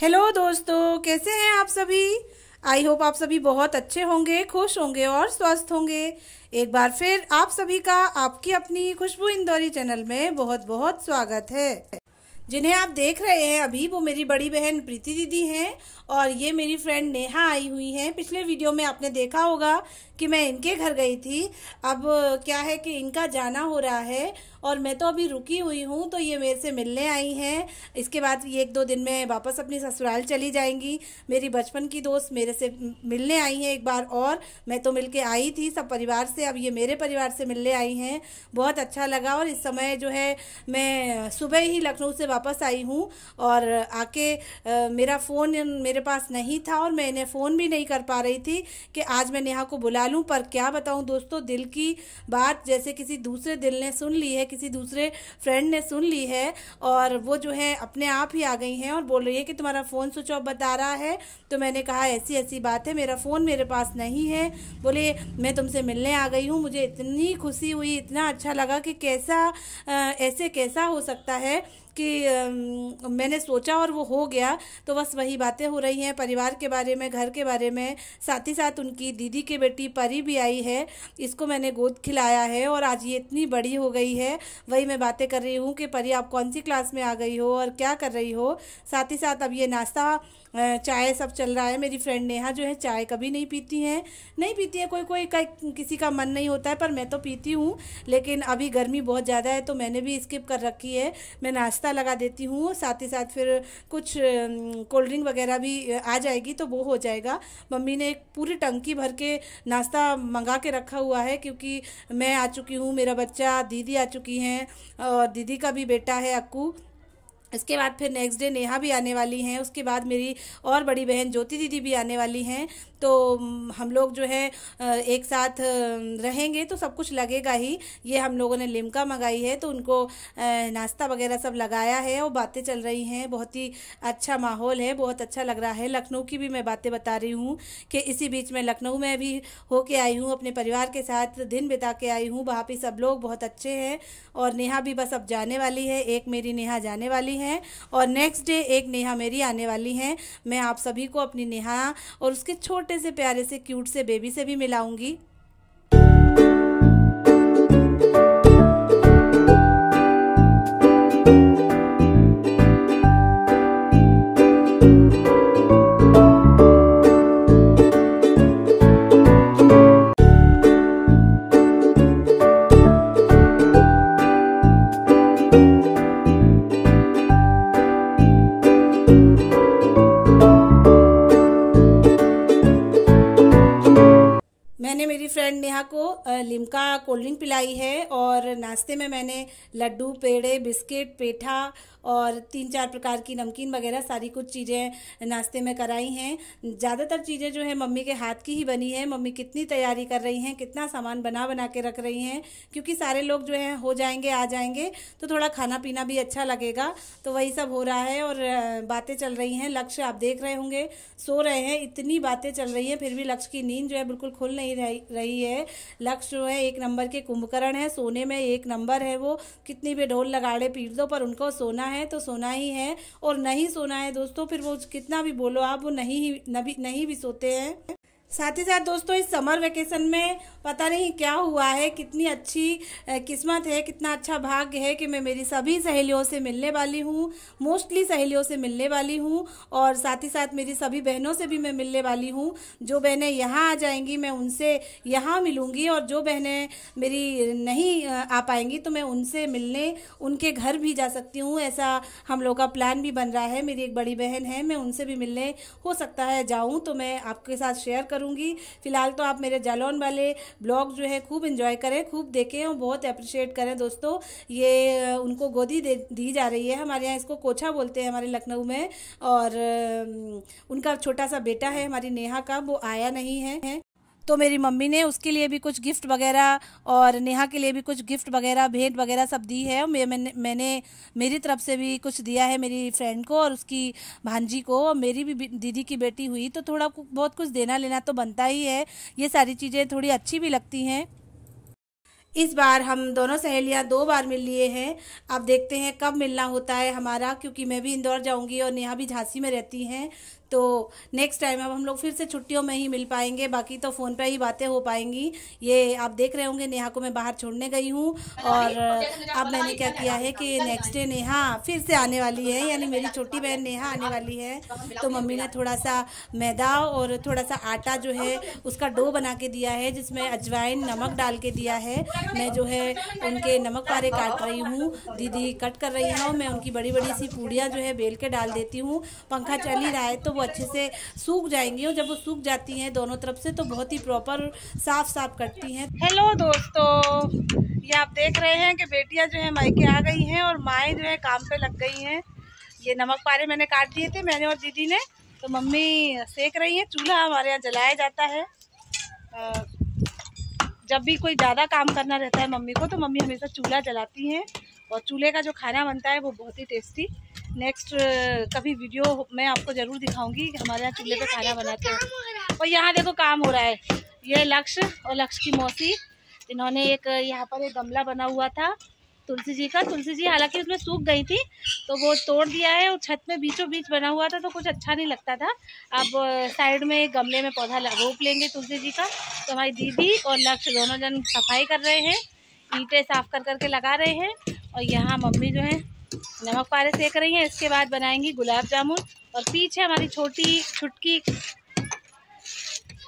hello दोस्तों कैसे हैं आप सभी आई होप आप सभी बहुत अच्छे होंगे खुश होंगे और स्वस्थ होंगे एक बार फिर आप सभी का आपकी अपनी खुशबू इंदौरी चैनल में बहुत बहुत स्वागत है जिन्हें आप देख रहे हैं अभी वो मेरी बड़ी बहन प्रीति दीदी हैं और ये मेरी फ्रेंड नेहा आई हुई हैं पिछले वीडियो में आपने देखा होगा कि मैं इनके घर गई थी अब क्या है कि इनका जाना हो रहा है और मैं तो अभी रुकी हुई हूँ तो ये मेरे से मिलने आई हैं इसके बाद ये एक दो दिन में वापस अपनी ससुराल चली जाएंगी मेरी बचपन की दोस्त मेरे से मिलने आई हैं एक बार और मैं तो मिल के आई थी सब परिवार से अब ये मेरे परिवार से मिलने आई हैं बहुत अच्छा लगा और इस समय जो है मैं सुबह ही लखनऊ से वापस आई हूँ और आके मेरा फ़ोन मेरे पास नहीं था और मैं इन्हें फ़ोन भी नहीं कर पा रही थी कि आज मैं नेहा को बुला लूँ पर क्या बताऊँ दोस्तों दिल की बात जैसे किसी दूसरे दिल ने सुन ली है किसी दूसरे फ्रेंड ने सुन ली है और वो जो है अपने आप ही आ गई हैं और बोल रही है कि तुम्हारा फ़ोन स्विच ऑफ बता रहा है तो मैंने कहा ऐसी ऐसी बात है मेरा फ़ोन मेरे पास नहीं है बोले मैं तुमसे मिलने आ गई हूँ मुझे इतनी खुशी हुई इतना अच्छा लगा कि कैसा ऐसे कैसा हो सकता है कि मैंने सोचा और वो हो गया तो बस वही बातें हो रही हैं परिवार के बारे में घर के बारे में साथ ही साथ उनकी दीदी की बेटी परी भी आई है इसको मैंने गोद खिलाया है और आज ये इतनी बड़ी हो गई है वही मैं बातें कर रही हूँ कि परी आप कौन सी क्लास में आ गई हो और क्या कर रही हो साथ ही साथ अब ये नाश्ता चाय सब चल रहा है मेरी फ्रेंड नेहा जो है चाय कभी नहीं पीती हैं नहीं पीती है कोई कोई किसी का मन नहीं होता है पर मैं तो पीती हूँ लेकिन अभी गर्मी बहुत ज़्यादा है तो मैंने भी स्किप कर रखी है मैं नाश्ता नाश्ता लगा देती हूँ साथ ही साथ फिर कुछ कोल्ड ड्रिंक वगैरह भी आ जाएगी तो वो हो जाएगा मम्मी ने एक पूरी टंकी भर के नाश्ता मंगा के रखा हुआ है क्योंकि मैं आ चुकी हूँ मेरा बच्चा दीदी आ चुकी हैं और दीदी का भी बेटा है अक्कू इसके बाद फिर नेक्स्ट डे नेहा भी आने वाली हैं उसके बाद मेरी और बड़ी बहन ज्योति दीदी भी आने वाली हैं तो हम लोग जो है एक साथ रहेंगे तो सब कुछ लगेगा ही ये हम लोगों ने लिमका मंगाई है तो उनको नाश्ता वगैरह सब लगाया है और बातें चल रही हैं बहुत ही अच्छा माहौल है बहुत अच्छा लग रहा है लखनऊ की भी मैं बातें बता रही हूँ कि इसी बीच में लखनऊ में भी होके आई हूँ अपने परिवार के साथ दिन बिता के आई हूँ वहाँ पर सब लोग बहुत अच्छे हैं और नेहा भी बस अब जाने वाली है एक मेरी नेहा जाने वाली है हैं और नेक्स्ट डे एक नेहा मेरी आने वाली हैं मैं आप सभी को अपनी नेहा और उसके छोटे से प्यारे से क्यूट से बेबी से भी मिलाऊंगी aku लिमका कोल्ड ड्रिंक पिलाई है और नाश्ते में मैंने लड्डू पेड़े बिस्किट पेठा और तीन चार प्रकार की नमकीन वगैरह सारी कुछ चीज़ें नाश्ते में कराई हैं ज़्यादातर चीज़ें जो है मम्मी के हाथ की ही बनी है मम्मी कितनी तैयारी कर रही हैं कितना सामान बना बना के रख रही हैं क्योंकि सारे लोग जो हैं हो जाएंगे आ जाएंगे तो थोड़ा खाना पीना भी अच्छा लगेगा तो वही सब हो रहा है और बातें चल रही हैं लक्ष्य आप देख रहे होंगे सो रहे हैं इतनी बातें चल रही हैं फिर भी लक्ष्य की नींद जो है बिल्कुल खुल नहीं रही है लक्ष्य जो है एक नंबर के कुंभकर्ण है सोने में एक नंबर है वो कितनी भी ढोल लगाड़े पीट दो पर उनको सोना है तो सोना ही है और नहीं सोना है दोस्तों फिर वो कितना भी बोलो आप वो नहीं ही नहीं भी सोते हैं साथ ही साथ दोस्तों इस समर वेकेशन में पता नहीं क्या हुआ है कितनी अच्छी किस्मत है कितना अच्छा भाग्य है कि मैं मेरी सभी सहेलियों से मिलने वाली हूँ मोस्टली सहेलियों से मिलने वाली हूँ और साथ ही साथ मेरी सभी बहनों से भी मैं मिलने वाली हूँ जो बहनें यहाँ आ जाएंगी मैं उनसे यहाँ मिलूँगी और जो बहनें मेरी नहीं आ पाएंगी तो मैं उनसे मिलने उनके घर भी जा सकती हूँ ऐसा हम लोग का प्लान भी बन रहा है मेरी एक बड़ी बहन है मैं उनसे भी मिलने हो सकता है जाऊँ तो मैं आपके साथ शेयर कर करूँगी फिलहाल तो आप मेरे जालौन वाले ब्लॉग जो है खूब इंजॉय करें खूब देखें और बहुत अप्रिशिएट करें दोस्तों ये उनको गोदी दे दी जा रही है हमारे यहाँ इसको कोछा बोलते हैं हमारे लखनऊ में और उनका छोटा सा बेटा है हमारी नेहा का वो आया नहीं है तो मेरी मम्मी ने उसके लिए भी कुछ गिफ्ट वगैरह और नेहा के लिए भी कुछ गिफ्ट वगैरह भेंट वगैरह सब दी है मैं, मैंने मैंने मेरी तरफ से भी कुछ दिया है मेरी फ्रेंड को और उसकी भांजी को और मेरी भी दीदी की बेटी हुई तो थोड़ा बहुत कुछ देना लेना तो बनता ही है ये सारी चीज़ें थोड़ी अच्छी भी लगती हैं इस बार हम दोनों सहेलियां दो बार मिल लिए हैं अब देखते हैं कब मिलना होता है हमारा क्योंकि मैं भी इंदौर जाऊंगी और नेहा भी झांसी में रहती हैं तो नेक्स्ट टाइम अब हम लोग फिर से छुट्टियों में ही मिल पाएंगे बाकी तो फ़ोन पे ही बातें हो पाएंगी ये आप देख रहे होंगे नेहा को मैं बाहर छोड़ने गई हूँ और अब मैंने क्या किया है कि नेक्स्ट डे नेहा फिर से आने वाली है यानी मेरी छोटी बहन नेहा आने वाली है तो मम्मी ने थोड़ा सा मैदा और थोड़ा सा आटा जो है उसका डो बना के दिया है जिसमें अजवाइन नमक डाल के दिया है मैं जो है उनके नमक पारे काट रही हूँ दीदी कट कर रही है मैं उनकी बड़ी बड़ी सी पूड़ियाँ जो है बेल के डाल देती हूँ पंखा चल ही रहा है तो वो अच्छे से सूख जाएंगी और जब वो सूख जाती हैं दोनों तरफ से तो बहुत ही प्रॉपर साफ साफ करती हैं हेलो दोस्तों ये आप देख रहे हैं कि बेटियां जो है मायके आ गई हैं और माएँ जो है काम पे लग गई हैं ये नमक पारे मैंने काट दिए थे मैंने और दीदी ने तो मम्मी सेक रही हैं चूल्हा हमारे यहाँ जलाया जाता है जब भी कोई ज़्यादा काम करना रहता है मम्मी को तो मम्मी हमेशा चूल्हा जलाती हैं और चूल्हे का जो खाना बनता है वो बहुत ही टेस्टी नेक्स्ट कभी वीडियो मैं आपको ज़रूर दिखाऊंगी कि हमारे यहाँ चूल्हे पे खाना बनाते हैं और यहाँ देखो काम हो रहा है ये लक्ष्य और लक्ष्य की मौसी इन्होंने एक यहाँ पर एक गमला बना हुआ था तुलसी जी का तुलसी जी हालांकि उसमें सूख गई थी तो वो तोड़ दिया है और छत में बीचों बीच बना हुआ था तो कुछ अच्छा नहीं लगता था अब साइड में एक गमले में पौधा रोप लेंगे तुलसी जी का तो हमारी दीदी और लक्ष्य दोनों जन सफाई कर रहे हैं ईंटें साफ कर करके लगा रहे हैं और यहाँ मम्मी जो है नमक पारे सेक रही हैं इसके बाद बनाएंगी गुलाब जामुन और पीछे हमारी छोटी छुटकी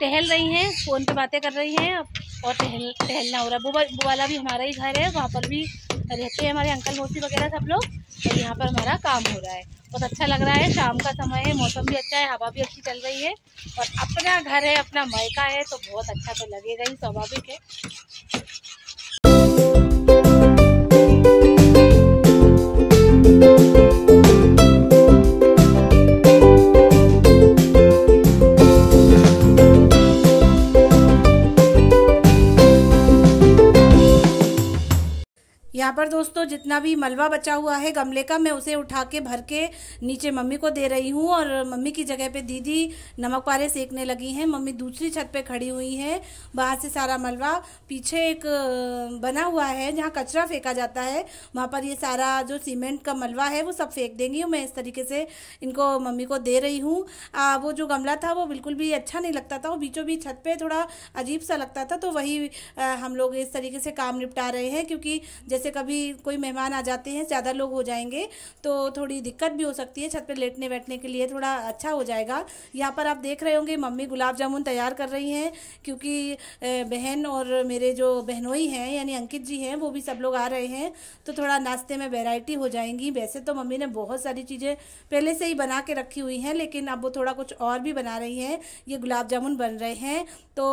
टहल रही हैं फ़ोन पे बातें कर रही हैं और टहल टहलना हो रहा है बुबा वाला भी हमारा ही घर है वहाँ पर भी रहते हैं हमारे अंकल मोसी वगैरह सब लोग और यहाँ पर हमारा काम हो रहा है बहुत अच्छा लग रहा है शाम का समय है मौसम भी अच्छा है हवा भी अच्छी चल रही है और अपना घर है अपना मायका है तो बहुत अच्छा तो लगेगा ही स्वाभाविक है यहाँ पर दोस्तों जितना भी मलबा बचा हुआ है गमले का मैं उसे उठा के भर के नीचे मम्मी को दे रही हूँ और मम्मी की जगह पे दीदी नमक पारे सेकने लगी हैं मम्मी दूसरी छत पे खड़ी हुई है बाहर से सारा मलबा पीछे एक बना हुआ है जहाँ कचरा फेंका जाता है वहाँ पर ये सारा जो सीमेंट का मलबा है वो सब फेंक देंगी मैं इस तरीके से इनको मम्मी को दे रही हूँ वो जो गमला था वो बिल्कुल भी अच्छा नहीं लगता था वो बीचों बीच छत पर थोड़ा अजीब सा लगता था तो वही हम लोग इस तरीके से काम निपटा रहे हैं क्योंकि जैसे कभी कोई मेहमान आ जाते हैं ज़्यादा लोग हो जाएंगे तो थोड़ी दिक्कत भी हो सकती है छत पर लेटने बैठने के लिए थोड़ा अच्छा हो जाएगा यहाँ पर आप देख रहे होंगे मम्मी गुलाब जामुन तैयार कर रही हैं क्योंकि बहन और मेरे जो बहनोई हैं यानी अंकित जी हैं वो भी सब लोग आ रहे हैं तो थोड़ा नाश्ते में वेराइटी हो जाएंगी वैसे तो मम्मी ने बहुत सारी चीज़ें पहले से ही बना के रखी हुई हैं लेकिन अब वो थोड़ा कुछ और भी बना रही हैं ये गुलाब जामुन बन रहे हैं तो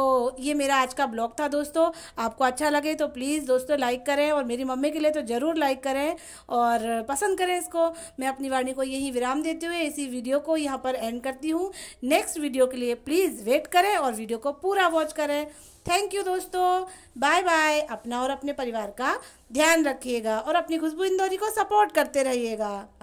ये मेरा आज का ब्लॉग था दोस्तों आपको अच्छा लगे तो प्लीज़ दोस्तों लाइक करें और मेरी मम्मी के लिए तो ज़रूर लाइक करें और पसंद करें इसको मैं अपनी वाणी को यही विराम देते हुए इसी वीडियो को यहाँ पर एंड करती हूँ नेक्स्ट वीडियो के लिए प्लीज़ वेट करें और वीडियो को पूरा वॉच करें थैंक यू दोस्तों बाय बाय अपना और अपने परिवार का ध्यान रखिएगा और अपनी खुशबू इंदौरी को सपोर्ट करते रहिएगा